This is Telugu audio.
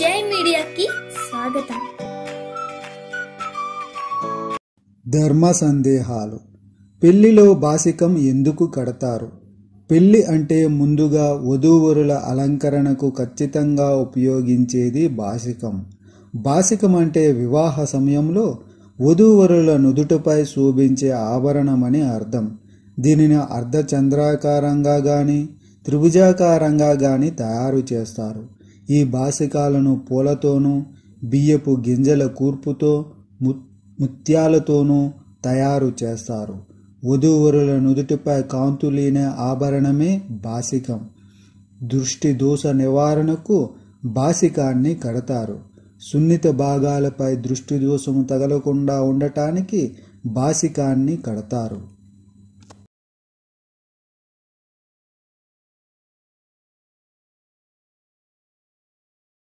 జై మీడియాకి స్వాగతం ధర్మ సందేహాలు పెళ్లిలో బాసికం ఎందుకు కడతారు పెళ్లి అంటే ముందుగా వధూవరుల అలంకరణకు ఖచ్చితంగా ఉపయోగించేది బాసికం బాసికం అంటే వివాహ సమయంలో వధూవరుల నుదుటపై శోభించే ఆభరణమని అర్థం దీనిని అర్ధచంద్రాకారంగా కానీ త్రిభుజాకారంగా కానీ తయారు చేస్తారు ఈ బాసికాలను పూలతోనూ బియ్యపు గింజల కూర్పుతో ముత్యాలతోనూ తయారు చేస్తారు వధూవరుల నుదుటిపై కాంతులీనే ఆభరణమే బాసికం దృష్టి దోష నివారణకు బాసికాన్ని కడతారు సున్నిత భాగాలపై దృష్టి దోషము తగలకుండా ఉండటానికి బాసికాన్ని కడతారు